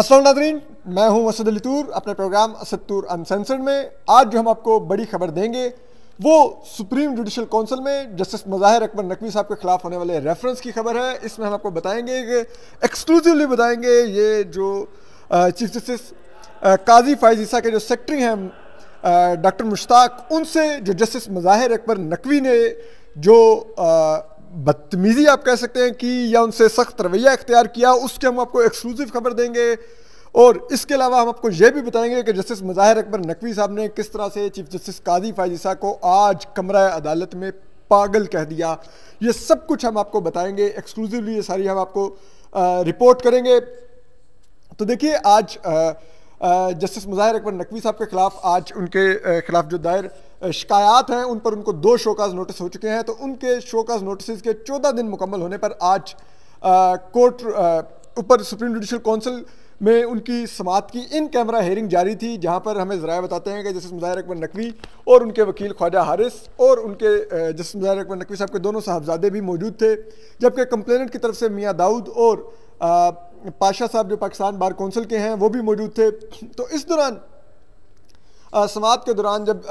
असलम नाजरीन मैं हूं असद अली तूर अपने प्रोग्राम असद तूर अनसेंसर्ड में आज जो हम आपको बड़ी खबर देंगे वो सुप्रीम जुडिशल काउंसिल में जस्टिस मज़ाहिर अकबर नकवी साहब के ख़िलाफ़ होने वाले रेफरेंस की खबर है इसमें हम आपको बताएंगे कि एक्सक्लूसिवली बताएंगे ये जो चीफ जस्टिस काजी फायजीसा के जो सेक्रेटरी हैं डॉक्टर मुश्ताक उनसे जो जस्टिस मज़ाहिर अकबर नकवी ने जो आ, बदतमीज़ी आप कह सकते हैं कि या उनसे सख्त रवैया इख्तियार किया उसके हम आपको एक्सक्लूसिव खबर देंगे और इसके अलावा हम आपको यह भी बताएंगे कि जस्टिस मज़ाहिर अकबर नकवी साहब ने किस तरह से चीफ जस्टिस कादी फाइजिसा को आज कमरा अदालत में पागल कह दिया ये सब कुछ हम आपको बताएंगे एक्सक्लूसिवली ये सारी हम आपको आ, रिपोर्ट करेंगे तो देखिए आज आ, जस्टिस मुजाहिर अकबर नकवी साहब के ख़िलाफ़ आज उनके ख़िलाफ़ जो दायर शिकायात हैं उन पर उनको दो शोकाज नोटिस हो चुके हैं तो उनके शोकाज नोटिस के चौदह दिन मुकम्मल होने पर आज कोर्ट ऊपर सुप्रीम जुडिशल काउंसिल में उनकी समात की इन कैमरा हेयरिंग जारी थी जहां पर हमें ज़रा बताते हैं कि जस्टिस मुजाहिर अकबर नकवी और उनके वकील ख्वाजा हारिस और उनके जस्टिस मुजाहिर अकबर नकवी साहब के दोनों साहबजादे भी मौजूद थे जबकि कंप्लेनेंट की तरफ से मियाँ दाऊद और पाशा साहब जो पाकिस्तान बार कौंसिल के हैं वो भी मौजूद थे तो इस दौरान समाप्त के दौरान जब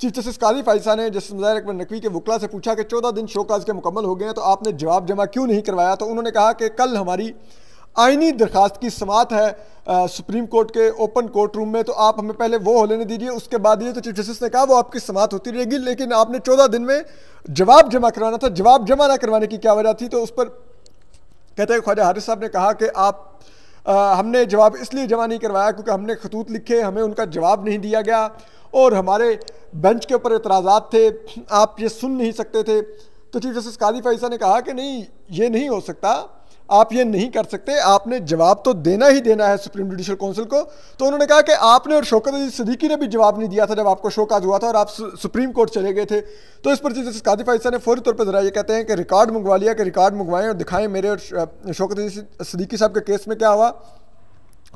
चीफ जस्टिस काजी फाइसा ने जस्टिस मुजाहिर अकबर नकवी के वकला से पूछा कि चौदह दिन शोकाज के मुकम्मल हो गए हैं तो आपने जवाब जमा क्यों नहीं करवाया तो उन्होंने कहा कि कल हमारी आइनी दरख्वास्त की समात है आ, सुप्रीम कोर्ट के ओपन कोर्ट रूम में तो आप हमें पहले वो होने दीजिए उसके बाद ये तो चीफ जस्टिस ने कहा वो आपकी समात होती रहेगी लेकिन आपने चौदह दिन में जवाब जमा करवाना था जवाब जमा ना करवाने की क्या वजह थी तो उस पर कहते हैं ख्वाजा हारिस साहब ने कहा कि आप आ, हमने जवाब इसलिए जमा नहीं करवाया क्योंकि हमने खतूत लिखे हमें उनका जवाब नहीं दिया गया और हमारे बेंच के ऊपर एतराज़ात थे आप ये सुन नहीं सकते थे तो चीफ जस्टिस कादी फैसा ने कहा कि नहीं ये नहीं हो सकता आप ये नहीं कर सकते आपने जवाब तो देना ही देना है सुप्रीम जुडिशियल काउंसिल को तो उन्होंने कहा कि आपने और शौकत अजीज सदीकी ने भी जवाब नहीं दिया था जब आपको शोकाज हुआ था और आप सुप्रीम कोर्ट चले गए थे तो इस पर चीज़ जस्टिस कादिफ आयसा ने फौरी तौर पर ज़रा ये कहते हैं कि रिकॉर्ड मंगवा लिया कि रिकॉर्ड मंगवाएं और दिखाएं मेरे और शौकत अजीज सदीकी साहब के केस में क्या हुआ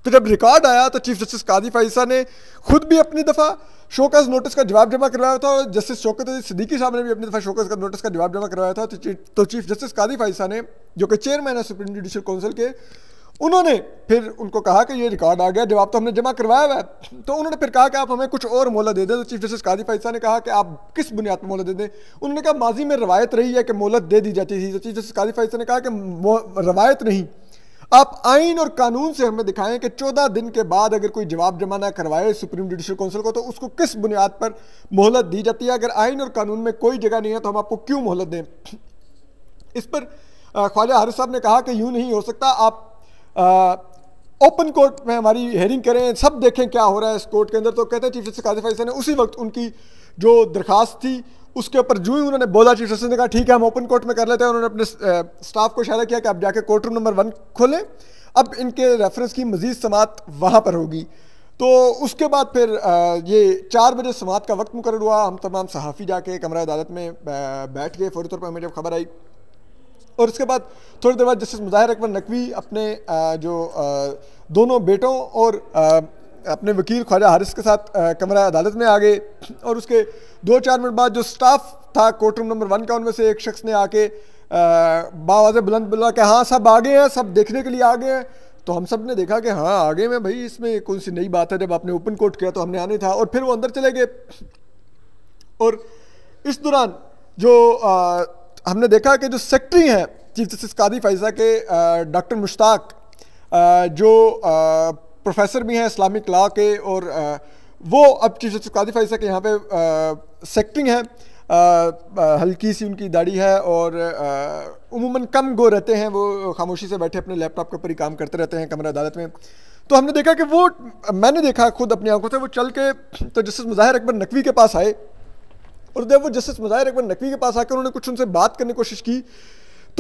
तो जब रिकॉर्ड आया तो चीफ जस्टिस कादी फाइसा ने खुद भी अपनी दफ़ा शोकस नोटिस का जवाब जमा करवाया था और जस्टिस शोकत सिद्दीकी साहब ने भी अपनी दफ़ा शोकस का नोटिस का जवाब जमा करवाया था तो चीफ जस्टिस कादी फाइसा ने जो कि चेयरमैन है सुप्रीम जुडिशल काउंसिल के उन्होंने फिर उनको कहा कि ये रिकॉर्ड आ गया जवाब तो हमने जमा करवाया हुआ है तो उन्होंने फिर कहा कि आप हमें कुछ और मोहला दे दें तो चीफ जस्टिस कादी फाइसा ने कहा कि आप किस बुनियाद पर मोहलत दे दें उन्होंने कहा माजी में रवायत रही है कि मोहलत दे दी जाती थी तो चीफ जस्टिस कादी फाइसा ने कहा कि रवायत नहीं आप आइन और कानून से हमें दिखाएं कि चौदह दिन के बाद अगर कोई जवाब जमा ना करवाए सुप्रीम जुडिशल काउंसिल को तो उसको किस बुनियाद पर मोहलत दी जाती है अगर आइन और कानून में कोई जगह नहीं है तो हम आपको क्यों मोहलत दें इस पर ख्वाजा हारिस साहब ने कहा कि यूं नहीं हो सकता आप ओपन कोर्ट में हमारी हेयरिंग करें सब देखें क्या हो रहा है इस कोर्ट के अंदर तो कहते हैं चीफ जस्टिस काजिफ ने उसी वक्त उनकी जो दरख्वास्त थी उसके ऊपर जो ही उन्होंने बोला चीफ जस्टिस ने कहा ठीक है हम ओपन कोर्ट में कर लेते हैं उन्होंने अपने स्टाफ को इशारा किया कि आप जाके कोर्ट रूम नंबर वन खोलें अब इनके रेफरेंस की मजीद समात वहाँ पर होगी तो उसके बाद फिर ये चार बजे समात का वक्त मुकर हुआ हम तमाम सहाफ़ी जाके कमरा अदालत में बैठ गए फौरी तौर पर हमें जब खबर आई और उसके बाद थोड़ी देर बाद जस्टिस मुजाहिर अकबर नकवी अपने जो दोनों बेटों और अपने वकील ख्वाजा हारिस के साथ कमरा अदालत में आ गए और उसके दो चार मिनट बाद जो स्टाफ था कोर्ट रूम नंबर वन का उनमें से एक शख्स ने आके बाज बुलंद बुल्ला के हाँ सब आगे हैं सब देखने के लिए आ गए हैं तो हम सब ने देखा कि हाँ आगे में भाई इसमें कौन सी नई बात है जब आपने ओपन कोर्ट किया तो हमने आने था और फिर वो अंदर चले गए और इस दौरान जो आ, हमने देखा कि जो सेक्रेटरी हैं चीफ जस्टिस कादी फैजा के डॉक्टर मुश्ताक जो आ, प्रोफेसर भी हैं इस्लामिक लॉ के और वो अब चीफ जस्टिस कादिफ ऐसा के यहाँ पे सेक्टिंग है हल्की सी उनकी दाढ़ी है और उमूमन कम गो रहते हैं वो खामोशी से बैठे अपने लैपटॉप के ऊपर ही काम करते रहते हैं कमरा अदालत में तो हमने देखा कि वो मैंने देखा खुद अपनी आंखों से वो चल के तो जस्टिस मुजाहिर अकबर नकवी के पास आए और जब वो जस्टिस मुजाहिर अकबर नकवी के पास आकर उन्होंने कुछ उनसे बात करने की कोशिश की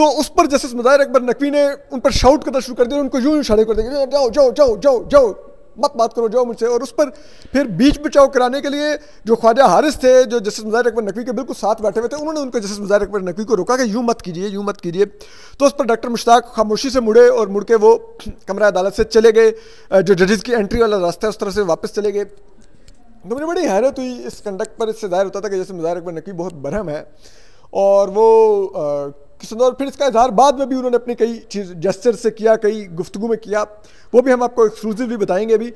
तो उस पर जस्टिस मुजाहिर अकबर नकवी ने उन पर शाउट करना शुरू कर दिया उनको यूं इशारे कर देंगे जाओ जाओ जाओ जाओ जाओ मत बात करो जाओ मुझसे और उस पर फिर बीच बचाव कराने के लिए जो ख्वाजा हारिस थे जो जस्टिस मुजाहिर अकबर नकवी के बिल्कुल साथ बैठे हुए थे उन्होंने उनको जस्टिस मुजाहिर अकबर नकवी को रोका कि यूँ मत कीजिए यूँ मत कीजिए तो उस पर डॉक्टर मुश्ताक खामोशी से मुड़े और मुड़ के वो कमरा अदालत से चले गए जो जजेस की एंट्री वाला रास्ता है उस तरह से वापस चले गए तो मुझे बड़ी हैरत हुई इस कंडक्ट पर इससे ज़ाहिर होता था कि जैसे मुजाहिर अकबर नकवी बहुत बरहम है और वो किसान और फिर इसका इजहार बाद में भी उन्होंने अपनी कई चीज़ जस्चर से किया कई गुफ्तु में किया वो भी हम आपको एक्सक्लूसिवली बताएंगे अभी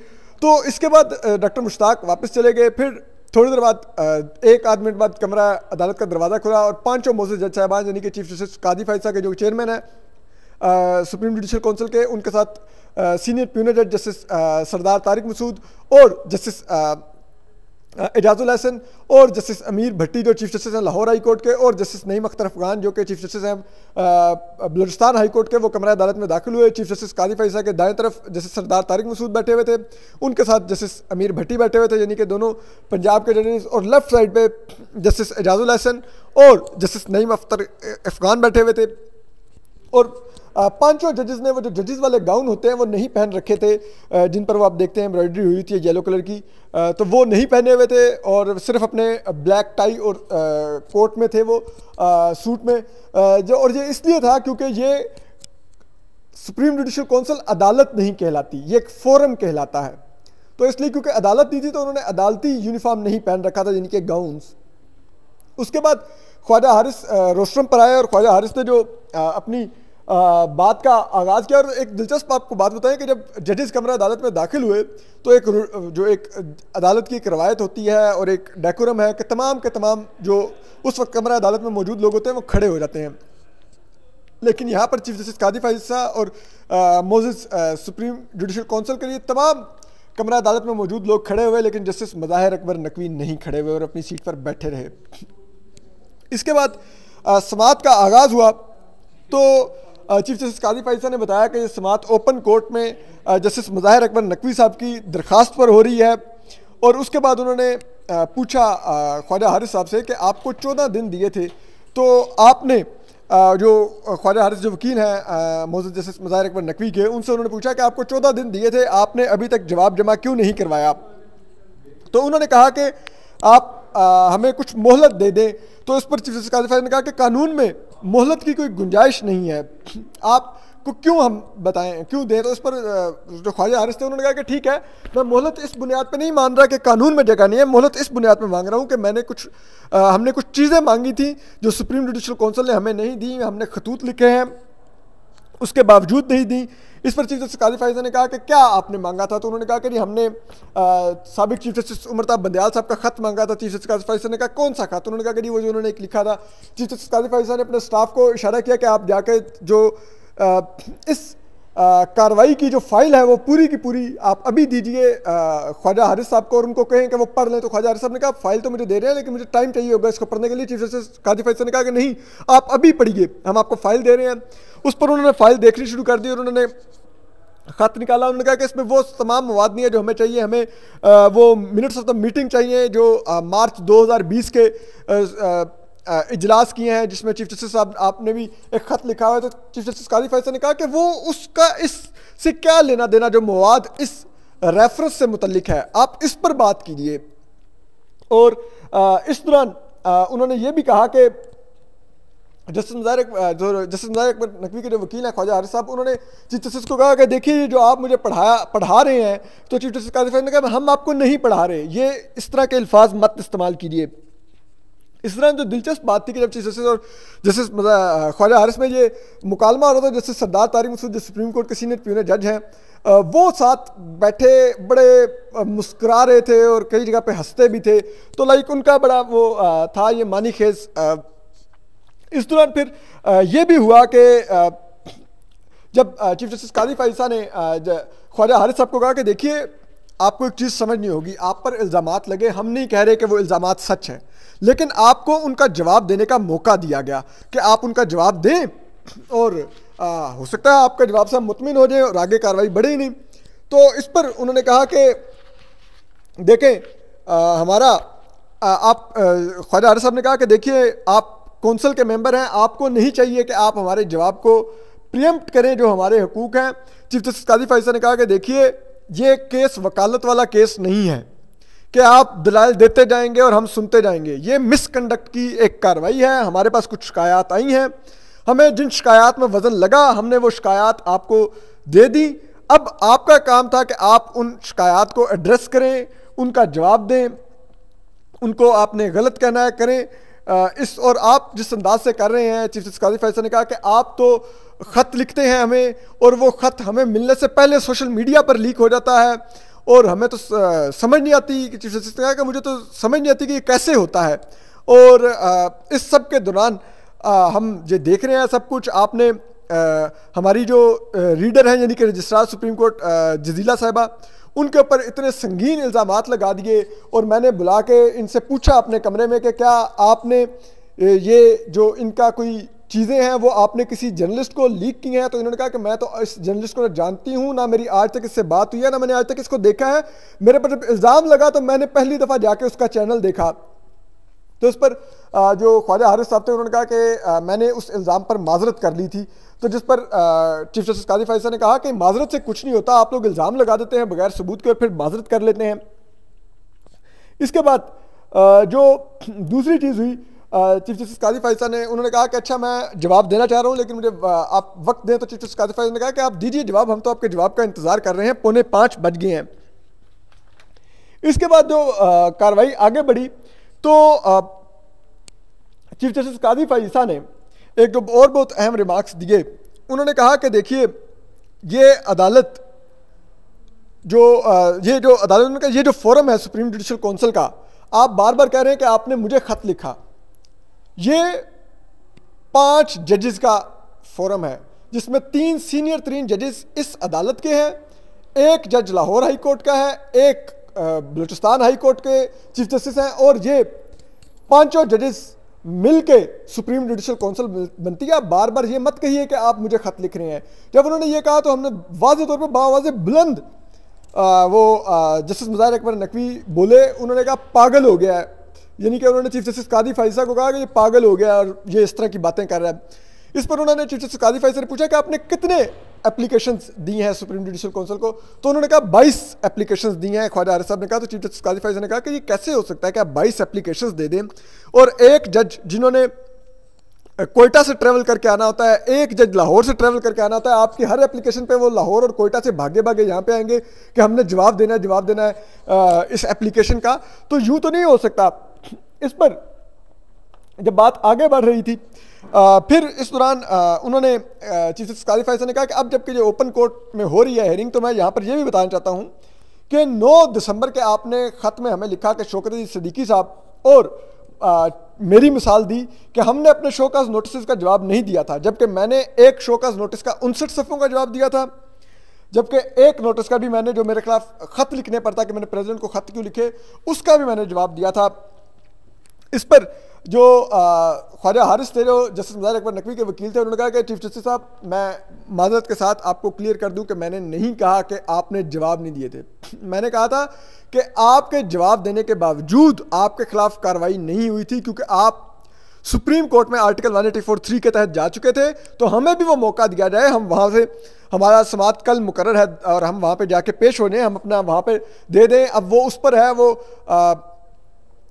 तो इसके बाद डॉक्टर मुश्ताक वापस चले गए फिर थोड़ी देर बाद एक आध मिनट बाद कमरा अदालत का दरवाज़ा खुला और पाँचों मोजे जज साहबान यानी कि चीफ जस्टिस कादी फाइसा के जो चेयरमैन है सुप्रीम जुडिशल काउंसिल के उनके साथ सीनियर प्यूनर जज जस्टिस सरदार तारिक मसूद और जस्टिस एजाज हसन और जस्टिस अमीर भट्टी जो चीफ जस्टिस हैं लाहौर हाई कोर्ट के और जस्टिस नईम अख्तर अफगान जो कि चीफ जस्टिस हैं बलूचिस्तान हाई कोर्ट के वो कमरा अदालत में दाखिल हुए चीफ जस्टिस कादी फैसा के दाएं तरफ जस्टिस सरदार तारिक मसूद बैठे हुए थे उनके साथ जस्टिस अमीर भट्टी बैठे हुए थे यानी कि दोनों पंजाब के जजेस और लेफ्ट साइड पर जस्टिस एजाजुल हसन और जस्टिस नईम अख्तर अफगान बैठे हुए थे और पांचों जजेस ने वो जो जजेस वाले गाउन होते हैं वो नहीं पहन रखे थे जिन पर वो आप देखते हैं एम्ब्रॉयडरी हुई थी येलो कलर की तो वो नहीं पहने हुए थे और सिर्फ अपने ब्लैक टाई और कोट में थे वो सूट में जो और ये इसलिए था क्योंकि ये सुप्रीम जुडिशल काउंसिल अदालत नहीं कहलाती ये एक फोरम कहलाता है तो इसलिए क्योंकि अदालत दी थी तो उन्होंने अदालती यूनिफॉर्म नहीं पहन रखा था जिनके गाउन गाउन्स उसके बाद ख्वाजा हारिस रोस्ट्रम पर आए और ख्वाजा हारिस ने जो अपनी बात का आगाज़ किया और एक दिलचस्प आपको बात बताएं कि जब जजेस कमरा अदालत में दाखिल हुए तो एक जो एक अदालत की एक रवायत होती है और एक डेकोरम है कि तमाम के तमाम जो उस वक्त कमरा अदालत में मौजूद लोग होते हैं वो खड़े हो जाते हैं लेकिन यहाँ पर चीफ जस्टिस कादिफ अजिजा और मोजिस सुप्रीम जुडिशल काउंसिल के लिए तमाम कमरा अदालत में मौजूद लोग खड़े हुए लेकिन जस्टिस मज़ाहिर अकबर नकवी नहीं खड़े हुए और अपनी सीट पर बैठे रहे इसके बाद समात का आगाज़ हुआ तो चीफ जस्टिस कादी पाइसा ने बताया कि ये समात ओपन कोर्ट में जस्टिस मज़ाहिर अकबर नकवी साहब की दरख्वास्त पर हो रही है और उसके बाद उन्होंने पूछा ख्वाजा हारिस साहब से कि आपको चौदह दिन दिए थे तो आपने जो ख्वाजा हारिस जो वकील हैं मोजद जस्टिस मज़ाहिर अकबर नकवी के उनसे उन्होंने पूछा कि आपको चौदह दिन दिए थे आपने अभी तक जवाब जमा क्यों नहीं करवाया तो उन्होंने कहा कि आप आ, हमें कुछ मोहलत दे दें तो इस पर चीफ जस्टिस ने कहा कि कानून में मोहलत की कोई गुंजाइश नहीं है आप को क्यों हम बताएं क्यों दें तो इस पर जो ख्वाजा हारिस थे उन्होंने कहा कि ठीक है मैं मोहलत इस बुनियाद पर नहीं मान रहा कि कानून में जगह नहीं है मोहलत इस बुनियाद पर मांग रहा हूँ कि मैंने कुछ आ, हमने कुछ चीज़ें मांगी थी जो सुप्रीम जुडिशल काउंसिल ने हमें नहीं दी हमने खतूत लिखे हैं उसके बावजूद नहीं दी इस पर चीफ जस्टिस काजी फायजा ने कहा कि क्या आपने मांगा था तो उन्होंने कहा कि नहीं हमने सबक चीफ जस्टिस उमरताब बंदयाल साहब का खत मांगा था चीफ जस्टिस काजी फायजा ने कहा कौन सा खत उन्होंने कहा कि नहीं वो जो उन्होंने एक लिखा था चीफ जस्टिस काजी फायजा ने अपने स्टाफ को इशारा किया कि आप जाकर जो आ, इस कार्रवाई की जो फाइल है वो पूरी की पूरी आप अभी दीजिए ख्वाजा हारिस साहब को और उनको कहें कि वो पढ़ लें तो ख्वाजा हारिस साहब ने कहा फाइल तो मुझे दे रहे हैं लेकिन मुझे टाइम चाहिए होगा इसको पढ़ने के लिए चीफ जस्टिस काजी फैसल ने कहा कि नहीं आप अभी पढ़िए हम आपको फाइल दे रहे हैं उस पर उन्होंने फाइल देखनी शुरू कर दी और उन्होंने ख़त निकाला उन्होंने कहा कि इसमें वो तमाम मवाद नहीं है जो हमें चाहिए हमें वो मिनट्स ऑफ द मीटिंग चाहिए जो दो मार्च बीस के इजलास किए हैं जिसमें चीफ जस्टिस साहब आपने भी एक ख़त लिखा हुआ है तो चीफ जस्टिस काजी फैसल ने कहा कि वो उसका इससे क्या लेना देना जो मवाद इस रेफरेंस से मुतलिक है आप इस पर बात कीजिए और आ, इस दौरान उन्होंने ये भी कहा कि जस्टिस मज़ार जो जस्टिस मज़ार अकबर नकवी के जो वकील हैं ख्वाजा हारिस साहब उन्होंने चीफ जस्टिस को कहा कि देखिए जो आप मुझे पढ़ाया पढ़ा रहे हैं तो चीफ जस्टिस काजी फैसल ने कहा हम आपको नहीं पढ़ा रहे ये इस तरह के अल्फाज मत इस्तेमाल कीजिए इस तरह जो दिलचस्प बात थी कि जब चीफ जस्टिस और जस्टिस मतलब ख्वाजा हारिस में ये मुकालमा हो रहा था जस्टिस सरदार तारिक मसूद जो सुप्रीम कोर्ट के सीनियर प्यूनियर जज हैं वो साथ बैठे बड़े मुस्करा रहे थे और कई जगह पे हंसते भी थे तो लाइक उनका बड़ा वो था ये मानी खेज इस दौरान फिर ये भी हुआ कि जब चीफ जस्टिस काजी फाइसा ने ख्वाजा हारिस साहब को कहा कि देखिए आपको एक चीज़ समझनी होगी आप पर इल्ज़ाम लगे हम नहीं कह रहे कि वो इल्ज़ाम सच हैं लेकिन आपको उनका जवाब देने का मौका दिया गया कि आप उनका जवाब दें और आ, हो सकता है आपका जवाब से मुतमिन हो जाए और आगे कार्रवाई बढ़े ही नहीं तो इस पर उन्होंने कहा कि देखें आ, हमारा आ, आप ख्वाजा आर साहब ने कहा कि देखिए आप कौंसल के मेंबर हैं आपको नहीं चाहिए कि आप हमारे जवाब को प्रियम्प्ट करें जो हमारे हकूक़ हैं चीफ जस्टिस कादी फैसल ने कहा कि देखिए ये केस वकालत वाला केस नहीं है कि आप दलाल देते जाएंगे और हम सुनते जाएंगे ये मिसकंडक्ट की एक कार्रवाई है हमारे पास कुछ शिकायत आई हैं हमें जिन शिकायत में वज़न लगा हमने वो शिकायत आपको दे दी अब आपका काम था कि आप उन शिकायत को एड्रेस करें उनका जवाब दें उनको आपने गलत कहना है करें इस और आप जिस अंदाज से कर रहे हैं चीफ जस्टिस फैसल ने कहा कि आप तो ख़त लिखते हैं हमें और वो ख़त हमें मिलने से पहले सोशल मीडिया पर लीक हो जाता है और हमें तो समझ नहीं आती कि चीफ जस्टिस ने कहा कि मुझे तो समझ नहीं आती कि ये कैसे होता है और इस सब के दौरान हम ये देख रहे हैं सब कुछ आपने हमारी जो रीडर हैं यानी कि रजिस्ट्रार सुप्रीम कोर्ट जजीला साहबा उनके ऊपर इतने संगीन इल्ज़ाम लगा दिए और मैंने बुला के इनसे पूछा अपने कमरे में कि क्या आपने ये जो इनका कोई चीज़ें हैं वो आपने किसी जर्नलिस्ट को लीक की हैं तो इन्होंने कहा कि मैं तो इस जर्नलिस्ट को ना तो जानती हूँ ना मेरी आज तक इससे बात हुई है ना मैंने आज तक इसको देखा है मेरे पर जब इल्ज़ाम लगा तो मैंने पहली दफ़ा जाके उसका चैनल देखा तो उस पर जो ख्वाजा हारिस साहब थे उन्होंने कहा कि मैंने उस इल्ज़ाम पर माजरत कर ली थी तो जिस पर चीफ जस्टिस काजी फैसल ने कहा कि माजरत से कुछ नहीं होता आप लोग इल्ज़ाम लगा देते हैं बगैर सबूत के और फिर माजरत कर लेते हैं इसके बाद जो दूसरी चीज़ हुई चीफ जस्टिस काजी फैसा ने उन्होंने कहा कि अच्छा मैं जवाब देना चाह रहा हूँ लेकिन मुझे आप वक्त दें तो चीफ जस्टिस काजी फैसा ने कहा कि आप दीजिए जवाब हम तो आपके जवाब का इंतज़ार कर रहे हैं पौने पाँच बज गए हैं इसके बाद जो कार्रवाई आगे बढ़ी तो चीफ जस्टिस काजी फैसा ने एक जो और बहुत अहम रिमार्क्स दिए उन्होंने कहा कि देखिए ये अदालत जो ये जो अदालत कहा ये जो फोरम है सुप्रीम जुडिशल काउंसिल का आप बार बार कह रहे हैं कि आपने मुझे ख़त लिखा ये पांच जजेस का फोरम है जिसमें तीन सीनियर तीन जजेस इस अदालत के हैं एक जज लाहौर हाई कोर्ट का है एक बलूचिस्तान हाई कोर्ट के चीफ जस्टिस हैं और ये पांचों जजेस मिल के सुप्रीम जुडिशल काउंसिल बनती है बार बार ये मत कहिए कि आप मुझे खत लिख रहे हैं जब उन्होंने ये कहा तो हमने वाज तौर पर बावाज बुलंद आ, वो जस्टिस मुजाहिर अकबर नकवी बोले उन्होंने कहा पागल हो गया है यानी कि उन्होंने चीफ जस्टिस कादी फाइसा को कहा कि ये पागल हो गया और ये इस तरह की बातें कर रहा है इस पर उन्होंने चीफ जस्टिस कादी फाइसा ने पूछा कि आपने कितने एप्लीकेशन दी हैं सुप्रीम जुडिशल काउंसिल को तो उन्होंने कहा बाईस एप्लीकेशन दी हैं ख्वाजा आरिफ साहब ने कहा तो चीफ जस्टिस कादी फाइज ने कहा कि ये कैसे हो सकता है कि आप बाईस एप्लीकेशन दे दें और एक जज जिन्होंने कोयटा से ट्रैवल करके आना होता है एक जज लाहौर से ट्रैवल करके आना होता है आपकी हर एप्लीकेशन पे वो लाहौर और कोयटा से भागे भागे यहाँ पे आएंगे कि हमने जवाब देना है जवाब देना है इस एप्लीकेशन का तो यूं तो नहीं हो सकता इस पर जब बात आगे बढ़ रही थी आ, फिर इस दौरान उन्होंने चीफ जस्टिस कालिफ फैसल ने कहा कि अब जबकि ये ओपन कोर्ट में हो रही है हेयरिंग तो मैं यहाँ पर यह भी बताना चाहता हूँ कि 9 दिसंबर के आपने ख़त में हमें लिखा कि शोकत सदीकी साहब और आ, मेरी मिसाल दी कि हमने अपने शोकाज नोटिस का जवाब नहीं दिया था जबकि मैंने एक शोकाज नोटिस का उनसठ सफ़ों का जवाब दिया था जबकि एक नोटिस का भी मैंने जो मेरे खिलाफ ख़त लिखने पर था कि मैंने प्रेसिडेंट को ख़त क्यों लिखे उसका भी मैंने जवाब दिया था इस पर जो ख्वाजा हारिस थे जो जस्टिस मुजार अकबर नकवी के वकील थे उन्होंने कहा कि चीफ जस्टिस साहब मैं माजरत के साथ आपको क्लियर कर दूं कि मैंने नहीं कहा कि आपने जवाब नहीं दिए थे मैंने कहा था कि आपके जवाब देने के बावजूद आपके खिलाफ कार्रवाई नहीं हुई थी क्योंकि आप सुप्रीम कोर्ट में article one eighty four three के तहत जा चुके थे तो हमें भी वो मौका दिया जाए हम वहाँ से हमारा समात कल मुकर है और हम वहाँ पर जाके पेश होने हम अपना वहाँ पर दे दें अब वो उस पर है वो आ,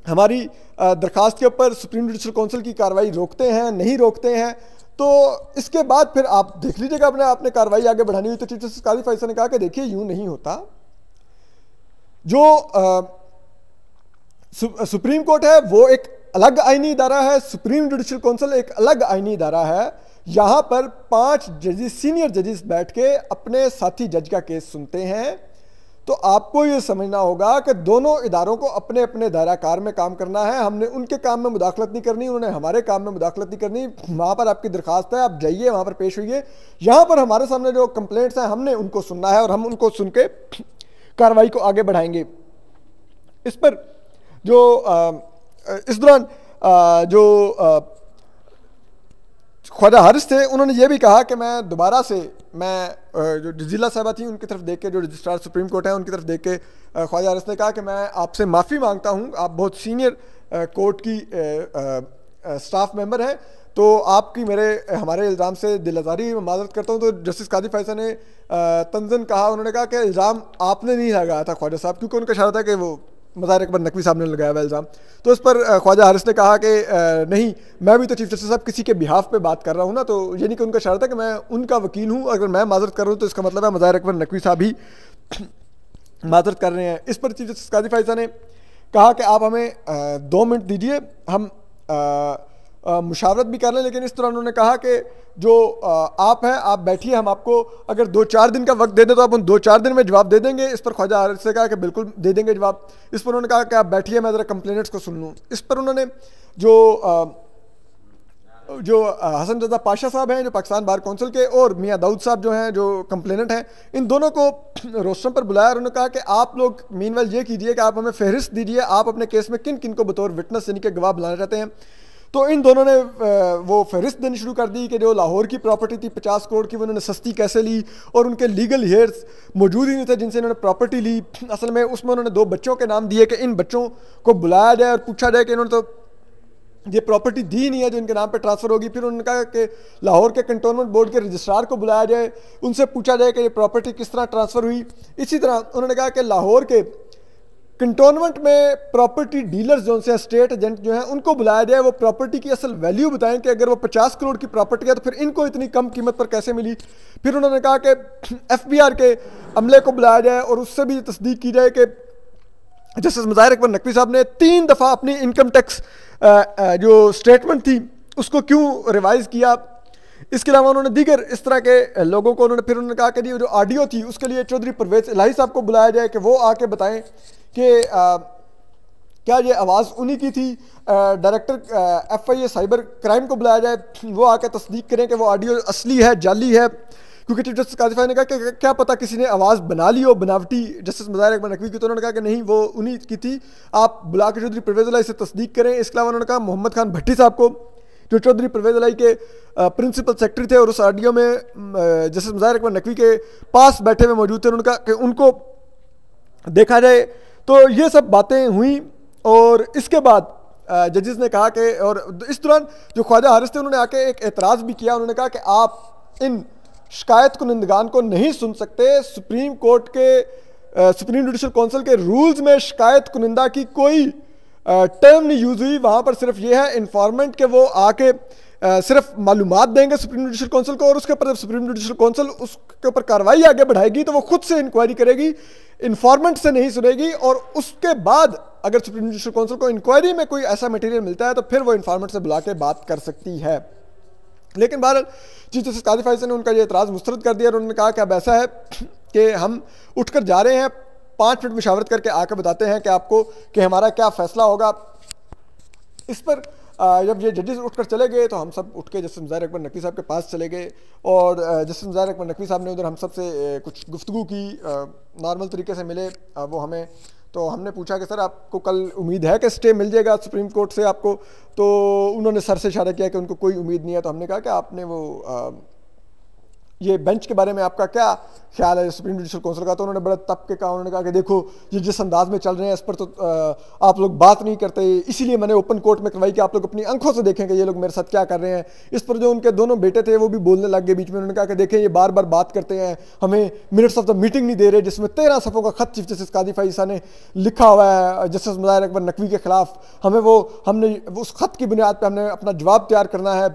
हमारी दरखास्त के ऊपर सुप्रीम जुडिशल काउंसिल की कार्रवाई रोकते हैं नहीं रोकते हैं तो इसके बाद फिर आप देख लीजिएगा अपने आपने कार्रवाई आगे बढ़ानी हुई तो चीफ जस्टिस काजी फैसला ने कहा कि देखिए यूं नहीं होता जो आ, सु, सुप्रीम कोर्ट है वो एक अलग आईनी इदारा है सुप्रीम जुडिशल काउंसिल एक अलग आईनी इदारा है यहां पर पांच जजिस सीनियर जजिस बैठ के अपने साथी जज का केस सुनते हैं तो आपको ये समझना होगा कि दोनों इदारों को अपने अपने दायराकार में काम करना है हमने उनके काम में मुदाखलत नहीं करनी उन्होंने हमारे काम में मुदाखलत नहीं करनी वहाँ पर आपकी दरख्वास्त है आप जाइए वहाँ पर पेश होइए यहाँ पर हमारे सामने जो कंप्लेंट्स हैं हमने उनको सुनना है और हम उनको सुन के कार्रवाई को आगे बढ़ाएंगे इस पर जो आ, इस दौरान जो आ, ख्वाजा हारिस थे उन्होंने ये भी कहा कि मैं दोबारा से मैं जो जिला साहबा थी उनकी तरफ देख के जो रजिस्ट्रार सुप्रीम कोर्ट है उनकी तरफ देख के ख्वाजा हारिस ने कहा कि मैं आपसे माफ़ी मांगता हूँ आप बहुत सीनियर कोर्ट की स्टाफ मेंबर हैं तो आपकी मेरे हमारे इल्ज़ाम से आजारी माजरत करता हूँ तो जस्टिस कादी फैसा ने तंजन कहा उन्होंने कहा कि इल्ज़ाम आपने नहीं लगाया था ख्वाजा साहब क्योंकि उनका इशारा था कि वो मज़ार अकबर नकवी साहब ने लगाया हुआ इल्ज़ाम तो इस पर ख्वाजा हारिस ने कहा कि नहीं मैं भी तो चीफ जस्टिस साहब किसी के बिहाफ पे बात कर रहा हूँ ना तो यानी कि उनका शर्त था कि मैं उनका वकील हूँ अगर मैं माजरत कर रहा हूँ तो इसका मतलब है मज़ार अकबर नकवी साहब ही माजरत कर रहे हैं इस पर चीफ जस्टिस काजी फायसा ने कहा कि आप हमें दो मिनट दीजिए हम आ, मुशावरत भी कर लें लेकिन इस तरह उन्होंने कहा कि जो आप हैं आप बैठिए हम आपको अगर दो चार दिन का वक्त दे दें तो आप उन दो चार दिन में जवाब दे देंगे इस पर ख्वाजा आरिफ से कहा कि बिल्कुल दे देंगे जवाब इस पर उन्होंने कहा कि आप बैठिए मैं ज़रा कंप्लेनेंट्स को सुन लूँ इस पर उन्होंने जो जो हसन रजा पाशा साहब हैं जो पाकिस्तान बार कौंसिल के और मियाँ दाऊद साहब जो हैं जो कंप्लेनेंट हैं इन दोनों को रोस्टम पर बुलाया और उन्होंने कहा कि आप लोग मीन ये कीजिए कि आप हमें फहरिस्त दीजिए आप अपने केस में किन किन को बतौर विटनेस यानी कि गवाह बुलाना चाहते हैं तो इन दोनों ने वो फहरिस्त देनी शुरू कर दी कि जो लाहौर की प्रॉपर्टी थी पचास करोड़ की उन्होंने सस्ती कैसे ली और उनके लीगल हेयर्स मौजूद ही नहीं थे जिनसे इन्होंने प्रॉपर्टी ली असल में उसमें उन्होंने दो बच्चों के नाम दिए कि इन बच्चों को बुलाया जाए और पूछा जाए कि इन्होंने तो ये प्रॉपर्टी दी नहीं है जो इनके नाम पे ट्रांसफ़र होगी फिर उन्होंने कहा कि लाहौर के कंटोनमेंट बोर्ड के रजिस्ट्रार को बुलाया जाए उनसे पूछा जाए कि ये प्रॉपर्टी किस तरह ट्रांसफ़र हुई इसी तरह उन्होंने कहा कि लाहौर के कंटोनमेंट में प्रॉपर्टी डीलर्स जो हैं स्टेट एजेंट जो हैं उनको बुलाया जाए वो प्रॉपर्टी की असल वैल्यू बताएं कि अगर वो 50 करोड़ की प्रॉपर्टी है तो फिर इनको इतनी कम कीमत पर कैसे मिली फिर उन्होंने कहा कि एफबीआर के अमले को बुलाया जाए और उससे भी तस्दीक की जाए कि जस्टिस मुजाहिर अकबर नकवी साहब ने तीन दफ़ा अपनी इनकम टैक्स जो स्टेटमेंट थी उसको क्यों रिवाइज़ किया इसके अलावा उन्होंने दीगर इस तरह के लोगों को उन्होंने फिर उन्होंने कहा कि जो ऑडियो थी उसके लिए चौधरी परवेज इलाही साहब को बुलाया जाए कि वो आके बताएं कि क्या ये आवाज़ उन्हीं की थी director F I A cyber crime को बुलाया जाए वो आकर तस्दीक करें कि वो ऑडियो असली है जाली है क्योंकि चीफ जस्टिस काजिफाई ने कहा कि क्या पता किसी ने आवाज़ बना ली हो बनावटी जस्टिस मज़ार अकबर नकवी की तो उन्होंने कहा कि नहीं वो उन्हीं की थी आप बुला के चौधरी परवेज अलाई से तस्दीक करें इसके अलावा उन्होंने कहा मोहम्मद खान भट्टी साहब को जो चौधरी परवेज अलाई के प्रिंसिपल सेक्रेटरी थे और उस ऑडियो में जस्टिस मज़ार अकबर नकवी के पास बैठे हुए मौजूद थे उन्होंने कहा कि उनको देखा जाए तो ये सब बातें हुई और इसके बाद जजेस ने कहा कि और इस दौरान जो ख्वाजा हारिस थे उन्होंने आके एक एतराज़ भी किया उन्होंने कहा कि आप इन शिकायत कुनंदगान को नहीं सुन सकते सुप्रीम कोर्ट के सुप्रीम जुडिशल काउंसिल के रूल्स में शिकायत कुनिंदा की कोई टर्म नहीं यूज़ हुई वहाँ पर सिर्फ ये है इन्फॉर्मेंट के वो आके सिर्फ मालूम देंगे सुप्रीम जुडिशल काउंसिल को और उसके ऊपर जब सुप्रीम जुडिशल काउंसिल उसके ऊपर कार्रवाई आगे बढ़ाएगी तो वो खुद से इंक्वायरी करेगी इन्फॉर्मेंट से नहीं सुनेगी और उसके बाद अगर सुप्रीम जुडिशल काउंसिल को इंक्वायरी में कोई ऐसा मटेरियल मिलता है तो फिर वो इन्फॉर्मेंट से बुला के बात कर सकती है लेकिन बहरहाल चीफ जस्टिस कादिफ फैसल ने उनका ये एतराज़ मुस्तरद कर दिया और उन्होंने कहा कि अब ऐसा है कि हम उठकर जा रहे हैं पाँच मिनट मुशावरत करके आकर बताते हैं कि आपको कि हमारा क्या फ़ैसला होगा इस पर जब ये जजेस उठकर चले गए तो हम सब उठ के जस्टिस मुजाहिर अकबर नकवी साहब के पास चले गए और जस्टिस मुजाहिर अकबर नकवी साहब ने उधर हम सब से कुछ गुफ्तु की नॉर्मल तरीके से मिले वो हमें तो हमने पूछा कि सर आपको कल उम्मीद है कि स्टे मिल जाएगा सुप्रीम कोर्ट से आपको तो उन्होंने सर से इशारा किया कि उनको कोई उम्मीद नहीं है तो हमने कहा कि आपने वो ये बेंच के बारे में आपका क्या ख्याल है सुप्रीम जुडिशल काउंसिल का तो उन्होंने बड़े तप के कहा उन्होंने कहा कि देखो ये जिस अंदाज में चल रहे हैं इस पर तो आप लोग बात नहीं करते इसीलिए मैंने ओपन कोर्ट में करवाई कि आप लोग अपनी आंखों से देखें कि ये लोग मेरे साथ क्या कर रहे हैं इस पर जो उनके दोनों बेटे थे वो भी बोलने लग गए बीच में उन्होंने कहा कि देखें ये बार बार बात करते हैं हमें मिनट्स ऑफ द मीटिंग नहीं दे रहे जिसमें तेरह सफ़ों का खत चीफ जस्टिस कादिफ ईसा ने लिखा हुआ है जस्टिस मुजाहिर अकबर नकवी के खिलाफ हमें वो हमने उस खत की बुनियाद पर हमने अपना जवाब तैयार करना है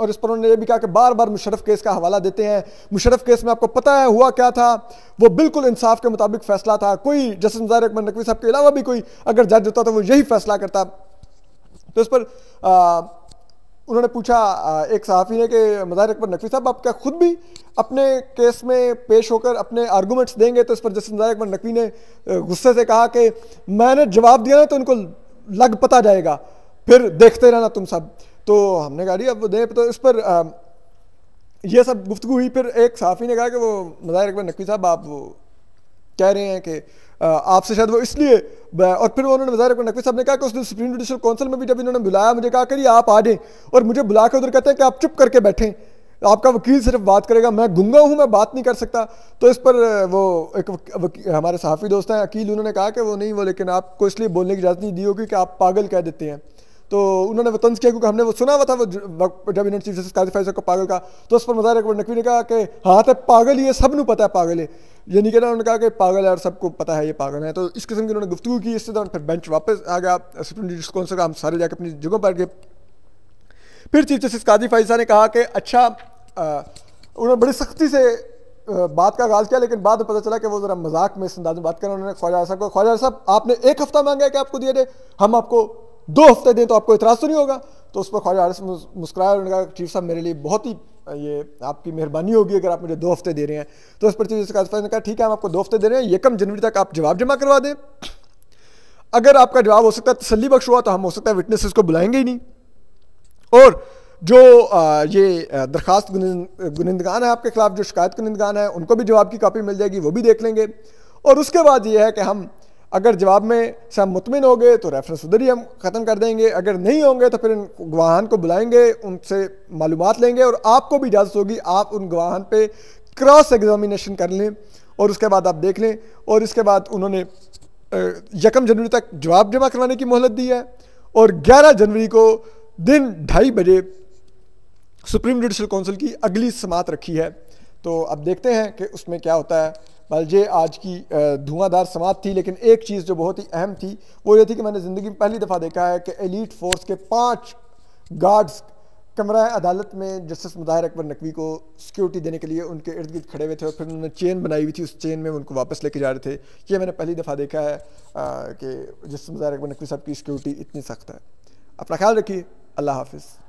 और इस पर उन्होंने ये भी कहा कि बार बार मुशरफ केस का हवाला देते हैं मुशरफ केस में आपको पता है हुआ क्या था वो बिल्कुल इंसाफ के मुताबिक फैसला था कोई जस्टिस मुजाहिर अकबर नकवी साहब के अलावा भी कोई अगर जज होता तो वो यही फैसला करता तो इस पर आ, उन्होंने पूछा एक सहाफ़ी ने कि मुजाहिर अकबर नकवी साहब आप क्या खुद भी अपने केस में पेश होकर अपने आर्गूमेंट्स देंगे तो इस पर जस्टिस मुजाहिर अकबर नकवी ने गुस्से से कहा कि मैंने जवाब दिया ना तो उनको लग पता जाएगा फिर देखते रहना तुम सब तो हमने कहा अब दे तो इस पर आ, ये सब गुफ्तु हुई फिर एक साफ़ी ने कहा कि वो मज़ाहिर अकबर नकवी साहब आप वो कह रहे हैं कि आपसे शायद वो इसलिए और फिर उन्होंने मज़ाहिर अकबर नकवी साहब ने कहा कि उस दिन सुप्रीम जुडिशल काउंसिल में भी जब इन्होंने बुलाया मुझे कहा कि आप आ जाएँ और मुझे बुला के उधर कहते हैं कि आप चुप करके बैठें आपका वकील सिर्फ बात करेगा मैं गुंगा हूँ मैं बात नहीं कर सकता तो इस पर वो एक हमारे सहाफ़ी दोस्त हैं अकील उन्होंने कहा कि वो नहीं वो लेकिन आपको इसलिए बोलने की इजाज़त नहीं दी होगी कि आप पागल कह देते हैं तो उन्होंने तंज किया क्योंकि हमने वो सुना हुआ था वो जब चीफ जस्टिस काजी फैसल को पागल का तो उस पर मजार अकबर नकवी ने कहा कि हाँ तो पागल ये सब पता है पागल है यानी कि ना उन्होंने कहा कि पागल है और सबको पता है ये पागल है तो इस किस्म की उन्होंने गुफ्तु की इस दौरान फिर बेंच वापस आ गया सुप्रीम जुडिशल काउंसिल का हम सारे जाकर अपनी जगहों पर गए फिर चीफ जस्टिस काजी फैसा ने कहा कि अच्छा उन्होंने बड़ी सख्ती से बात का आगाज किया लेकिन बाद में पता चला कि वो ज़रा मजाक में इस अंदाज में बात करें उन्होंने ख्वाजा साहब को ख्वाजा साहब आपने एक हफ़्ता मांगा है कि आपको दिया दे हम आपको दो हफ्ते दें तो आपको इतराज़ तो नहीं होगा तो उस पर ख्वाजा आरिस मुस्कुराया उन्होंने कहा चीफ साहब मेरे लिए बहुत ही ये आपकी मेहरबानी होगी अगर आप मुझे दो हफ्ते दे रहे हैं तो उस पर चीफ काजफा ने कहा ठीक है हम आपको दो हफ्ते दे रहे हैं यकम जनवरी तक आप जवाब जमा करवा दें अगर आपका जवाब हो सकता है तसली बख्श हुआ तो हम हो सकता है विटनेसेस को बुलाएंगे ही नहीं और जो ये दरख्वास्त गुनिंदगान है आपके खिलाफ जो शिकायत गुनिंदगान है उनको भी जवाब की कापी मिल जाएगी वो भी देख लेंगे और उसके बाद ये है कि हम अगर जवाब में से हम मुतमिन हो गए तो रेफरेंस उधर ही हम ख़त्म कर देंगे अगर नहीं होंगे तो फिर इन गवाहान को बुलाएंगे उनसे मालूम लेंगे और आपको भी इजाज़त होगी आप उन गवाहान पे क्रॉस एग्जामिनेशन कर लें और उसके बाद आप देख लें और इसके बाद उन्होंने यकम जनवरी तक जवाब जमा करवाने की मोहलत दी है और ग्यारह जनवरी को दिन ढाई बजे सुप्रीम जुडिशल काउंसिल की अगली समात रखी है तो अब देखते हैं कि उसमें क्या होता है बल्जे आज की धुआंधार समाप्त थी लेकिन एक चीज़ जो बहुत ही अहम थी वो ये थी कि मैंने ज़िंदगी में पहली दफ़ा देखा है कि एलिट फोर्स के पाँच गार्ड्स कमरा अदालत में जस्टिस मुजाहिर अकबर नकवी को सिक्योरिटी देने के लिए उनके इर्द गिर्द खड़े हुए थे और फिर उन्होंने चेन बनाई हुई थी उस चेन में उनको वापस लेके जा रहे थे ये मैंने पहली दफ़ा देखा है कि जस्टिस मुताहिर अकबर नकवी साहब की सिक्योरिटी इतनी सख्त है अपना ख्याल रखिए अल्लाह हाफिज़